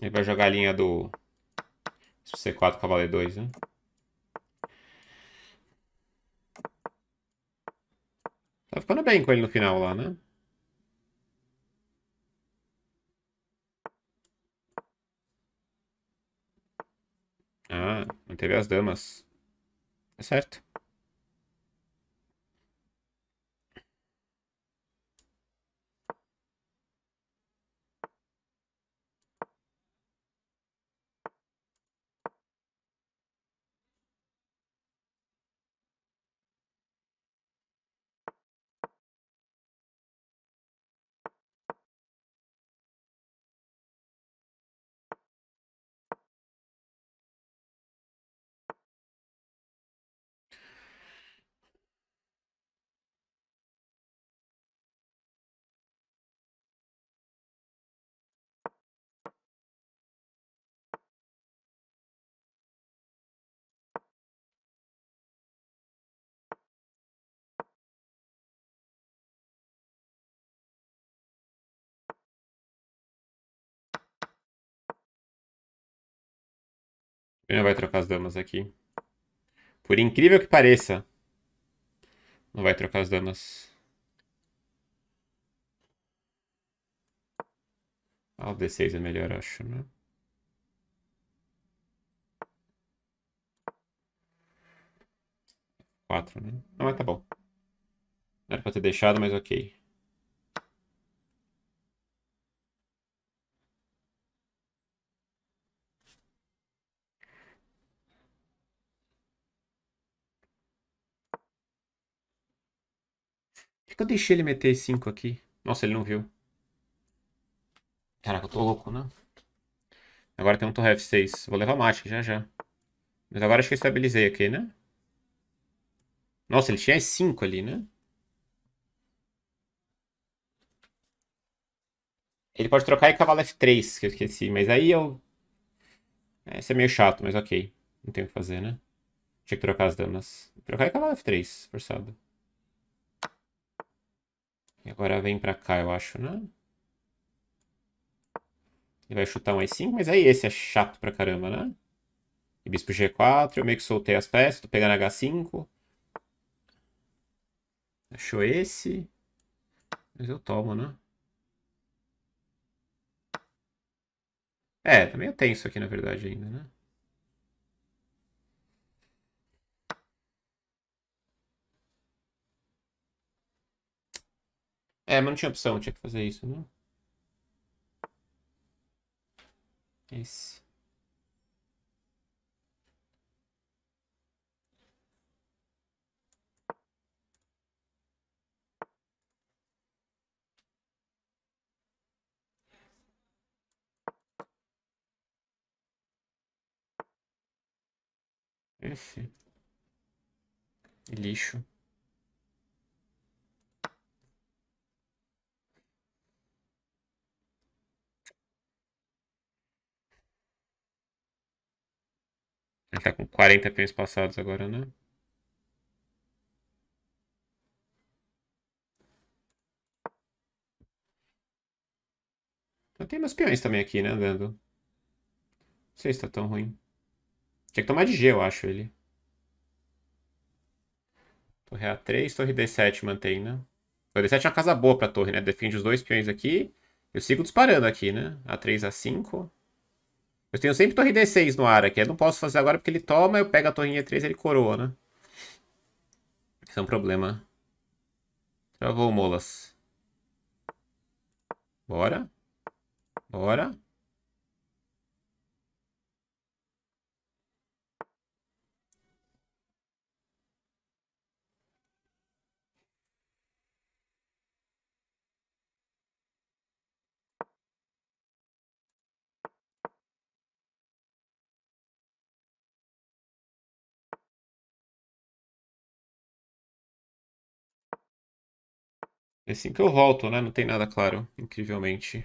Ele vai jogar a linha do C4, cavaleiro 2, né? Tá ficando bem com ele no final lá, né? Ah, manteve as damas. Tá certo. Ele vai trocar as damas aqui. Por incrível que pareça. Não vai trocar as damas. Ah, o D6 é melhor, acho, né? Quatro, né? Não, mas tá bom. Não era pra ter deixado, mas ok. que eu deixei ele meter 5 aqui? Nossa, ele não viu. Caraca, eu tô louco, né? Agora tem um torre F6. Vou levar mágica já já. Mas agora acho que eu estabilizei aqui, né? Nossa, ele tinha 5 ali, né? Ele pode trocar e cavalo F3, que eu esqueci. Mas aí eu... Esse é meio chato, mas ok. Não tem o que fazer, né? Tinha que trocar as damas. Trocar e cavalo F3, forçado. E agora vem pra cá, eu acho, né? Ele vai chutar um E5, mas aí esse é chato pra caramba, né? E bispo G4, eu meio que soltei as peças, tô pegando H5. Achou esse. Mas eu tomo, né? É, tá meio tenso aqui na verdade ainda, né? É, mas não tinha opção, tinha que fazer isso, né? Esse. Esse. Lixo. Ele tá com 40 peões passados agora, né? Eu então, tenho meus peões também aqui, né, andando. Não sei se tá tão ruim. Tinha que tomar de G, eu acho, ele. Torre A3, torre D7 mantém, né? Torre D7 é uma casa boa pra torre, né? Defende os dois peões aqui. Eu sigo disparando aqui, né? A3, A5. Eu tenho sempre torre D6 no ar aqui. Eu não posso fazer agora porque ele toma, eu pego a torrinha 3 e ele coroa, né? Isso é um problema. Travou, molas. Bora. Bora. É assim que eu volto, né? Não tem nada claro, incrivelmente.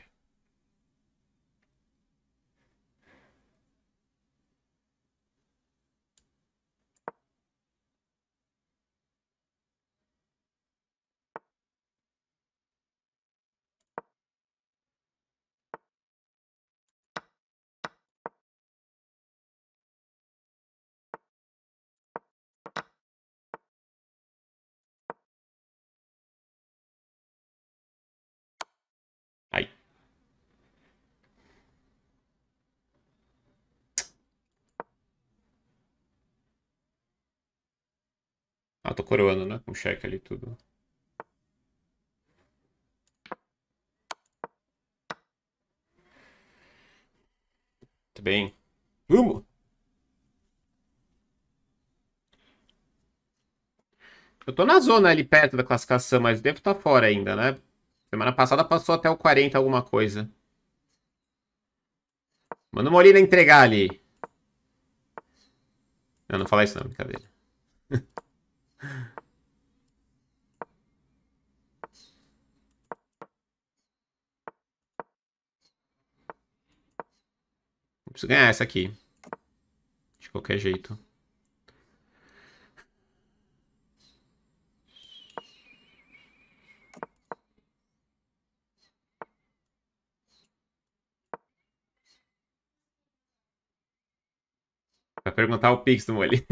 tô coroando, né? Com cheque ali tudo. Muito tá bem. Vamos! Eu tô na zona ali perto da classificação, mas devo estar tá fora ainda, né? Semana passada passou até o 40 alguma coisa. Manda o Molina entregar ali. Eu não, não falar isso não, brincadeira. Eu preciso ganhar essa aqui. De qualquer jeito. Vai perguntar o Pix do Molly.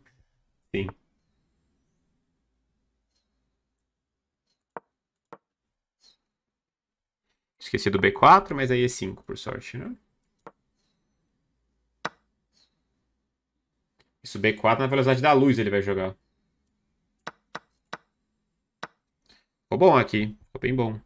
Sim. Esqueci do B4, mas aí é 5, por sorte, né? Isso, B4 na velocidade da luz ele vai jogar. Ficou bom aqui. Ficou bem bom.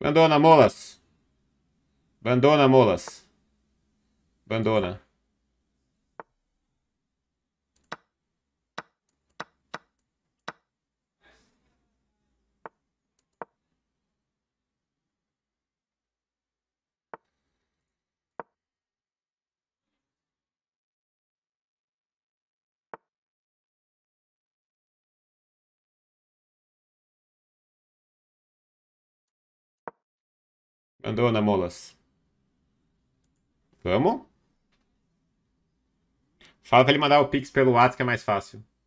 Abandona, molas. Abandona, molas. Abandona. na molas. Vamos? Fala pra ele mandar o Pix pelo WhatsApp que é mais fácil.